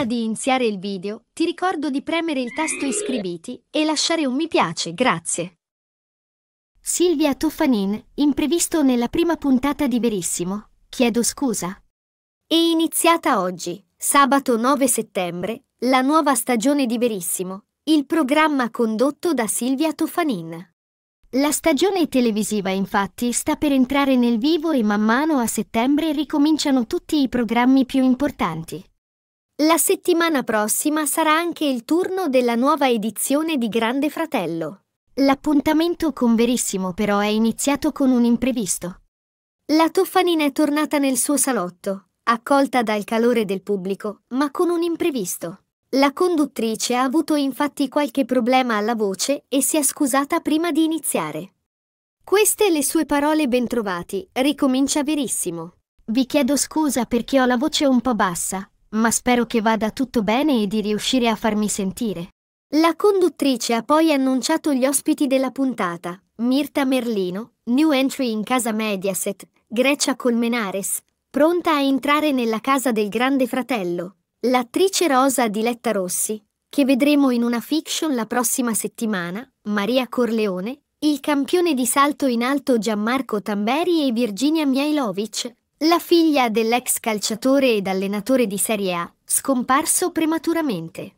Prima di iniziare il video, ti ricordo di premere il tasto iscriviti e lasciare un mi piace, grazie. Silvia Toffanin, imprevisto nella prima puntata di Verissimo, chiedo scusa. È iniziata oggi, sabato 9 settembre, la nuova stagione di Verissimo, il programma condotto da Silvia Toffanin. La stagione televisiva infatti sta per entrare nel vivo e man mano a settembre ricominciano tutti i programmi più importanti. La settimana prossima sarà anche il turno della nuova edizione di Grande Fratello. L'appuntamento con Verissimo però è iniziato con un imprevisto. La Toffanin è tornata nel suo salotto, accolta dal calore del pubblico, ma con un imprevisto. La conduttrice ha avuto infatti qualche problema alla voce e si è scusata prima di iniziare. Queste le sue parole bentrovati, ricomincia Verissimo. Vi chiedo scusa perché ho la voce un po' bassa, ma spero che vada tutto bene e di riuscire a farmi sentire. La conduttrice ha poi annunciato gli ospiti della puntata, Mirta Merlino, new entry in casa Mediaset, Grecia Colmenares, pronta a entrare nella casa del grande fratello, l'attrice rosa Diletta Rossi, che vedremo in una fiction la prossima settimana, Maria Corleone, il campione di salto in alto Gianmarco Tamberi e Virginia Miailovic, la figlia dell'ex calciatore ed allenatore di Serie A, scomparso prematuramente.